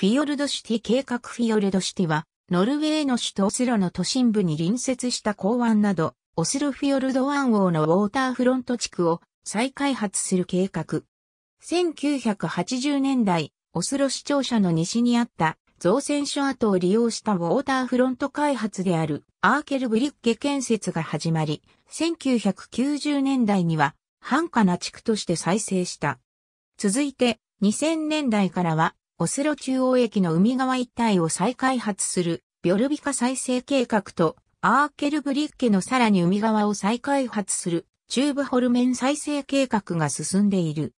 フィヨルドシティ計画フィヨルドシティは、ノルウェーの首都オスロの都心部に隣接した港湾など、オスロフィヨルド湾王のウォーターフロント地区を再開発する計画。1980年代、オスロ市庁舎の西にあった造船所跡を利用したウォーターフロント開発であるアーケルブリッケ建設が始まり、1990年代には、繁華な地区として再生した。続いて、2000年代からは、オスロ中央駅の海側一帯を再開発する、ビョルビカ再生計画と、アーケルブリッケのさらに海側を再開発する、中部ホルメン再生計画が進んでいる。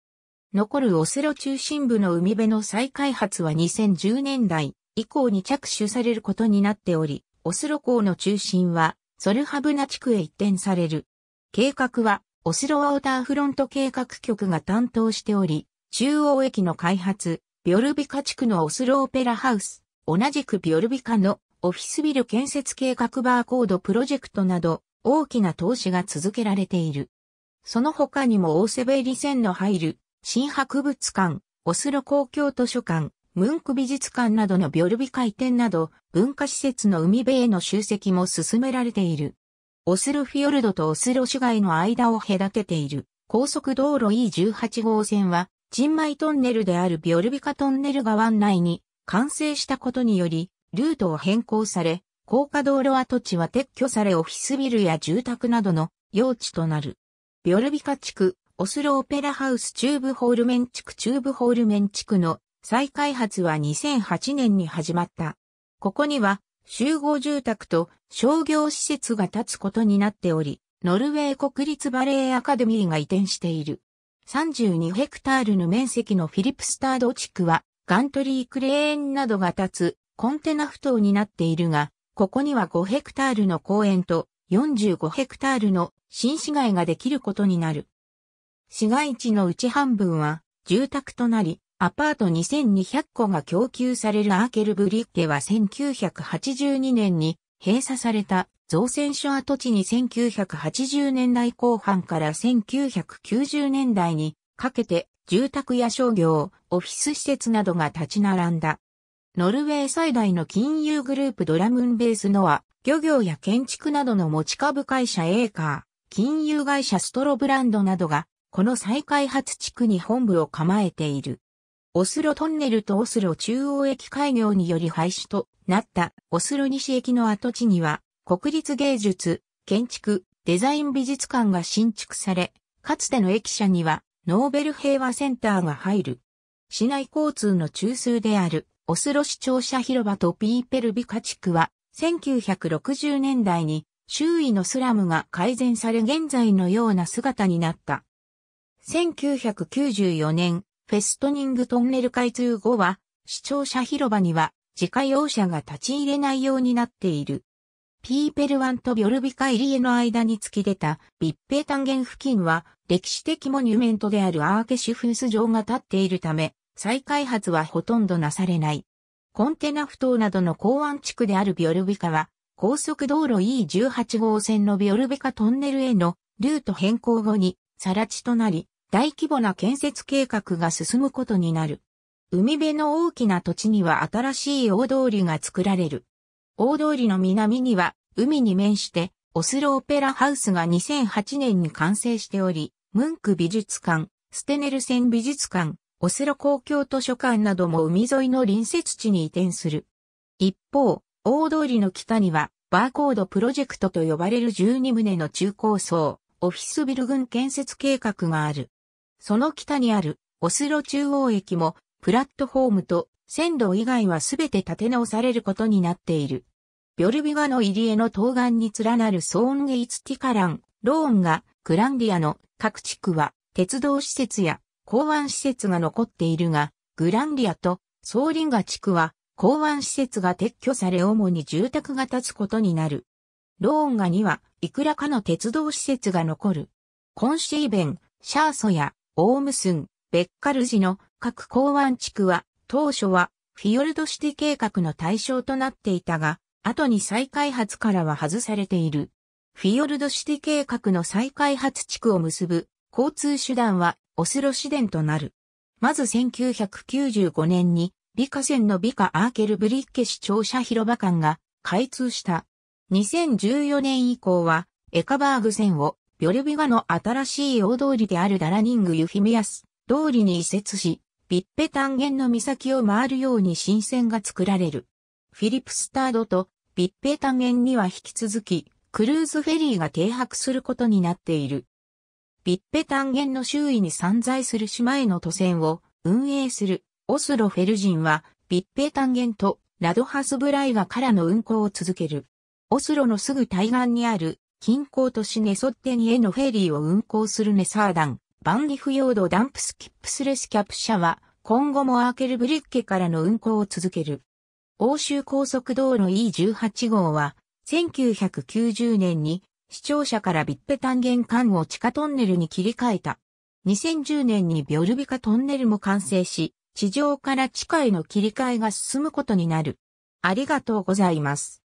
残るオスロ中心部の海辺の再開発は2010年代以降に着手されることになっており、オスロ港の中心は、ソルハブナ地区へ移転される。計画は、オスロアウターフロント計画局が担当しており、中央駅の開発、ビョルビカ地区のオスロオペラハウス、同じくビョルビカのオフィスビル建設計画バーコードプロジェクトなど大きな投資が続けられている。その他にもオーセベリ線の入る新博物館、オスロ公共図書館、ムンク美術館などのビョルビカ移転など文化施設の海辺への集積も進められている。オスロフィヨルドとオスロ市街の間を隔てている高速道路 E18 号線は人米トンネルであるビョルビカトンネルが湾内に完成したことにより、ルートを変更され、高架道路跡地は撤去されオフィスビルや住宅などの用地となる。ビョルビカ地区、オスロオペラハウス中部ホールメン地区中部ホールメン地区の再開発は2008年に始まった。ここには集合住宅と商業施設が建つことになっており、ノルウェー国立バレエアカデミーが移転している。32ヘクタールの面積のフィリップスタード地区は、ガントリークレーンなどが立つコンテナ埠頭になっているが、ここには5ヘクタールの公園と45ヘクタールの新市街ができることになる。市街地のうち半分は住宅となり、アパート2200個が供給されるアーケルブリッケは1982年に閉鎖された造船所跡地に1980年代後半から1990年代にかけて住宅や商業、オフィス施設などが立ち並んだ。ノルウェー最大の金融グループドラムンベースのは、漁業や建築などの持ち株会社エーカー、金融会社ストロブランドなどが、この再開発地区に本部を構えている。オスロトンネルとオスロ中央駅開業により廃止となったオスロ西駅の跡地には国立芸術、建築、デザイン美術館が新築され、かつての駅舎にはノーベル平和センターが入る。市内交通の中枢であるオスロ市庁舎広場とピーペルビカ地区は1960年代に周囲のスラムが改善され現在のような姿になった。1994年、フェストニングトンネル開通後は、視聴者広場には、自家用車が立ち入れないようになっている。ピーペルワンとビョルビカ入り江の間に突き出たビッペイ単元付近は歴史的モニュメントであるアーケシュフンス城が建っているため再開発はほとんどなされない。コンテナ不当などの港湾地区であるビョルビカは高速道路 E18 号線のビョルビカトンネルへのルート変更後にさら地となり大規模な建設計画が進むことになる。海辺の大きな土地には新しい大通りが作られる。大通りの南には海に面してオスロオペラハウスが2008年に完成しており、ムンク美術館、ステネルセン美術館、オスロ公共図書館なども海沿いの隣接地に移転する。一方、大通りの北にはバーコードプロジェクトと呼ばれる12棟の中高層、オフィスビル群建設計画がある。その北にあるオスロ中央駅もプラットフォームと線路以外はすべて建て直されることになっている。ビョルビガの入り江の東岸に連なるソーンゲイツティカラン、ローンがグランディアの各地区は鉄道施設や港湾施設が残っているが、グランディアとソーリンガ地区は港湾施設が撤去され主に住宅が建つことになる。ローンガにはいくらかの鉄道施設が残る。コンシーベン、シャーソやボームスン、ベッカルジの各港湾地区は、当初はフィヨルドシティ計画の対象となっていたが、後に再開発からは外されている。フィヨルドシティ計画の再開発地区を結ぶ交通手段はオスロ市電となる。まず1995年に美化線の美化アーケルブリッケ市庁舎広場間が開通した。2014年以降はエカバーグ線をビョルビガの新しい大通りであるダラニングユフィミアス通りに移設し、ビッペ単元の岬を回るように新線が作られる。フィリップスタードとビッペ単元には引き続き、クルーズフェリーが停泊することになっている。ビッペ単元の周囲に散在する島への都線を運営するオスロフェルジンは、ビッペ単元とラドハスブライガからの運行を続ける。オスロのすぐ対岸にある近郊都市ネソッテニへのフェリーを運航するネサーダン、バンギフードダンプスキップスレスキャプ社は、今後もアーケルブリッケからの運航を続ける。欧州高速道路 E18 号は、1990年に視聴者からビッペ単元間を地下トンネルに切り替えた。2010年にビョルビカトンネルも完成し、地上から地下への切り替えが進むことになる。ありがとうございます。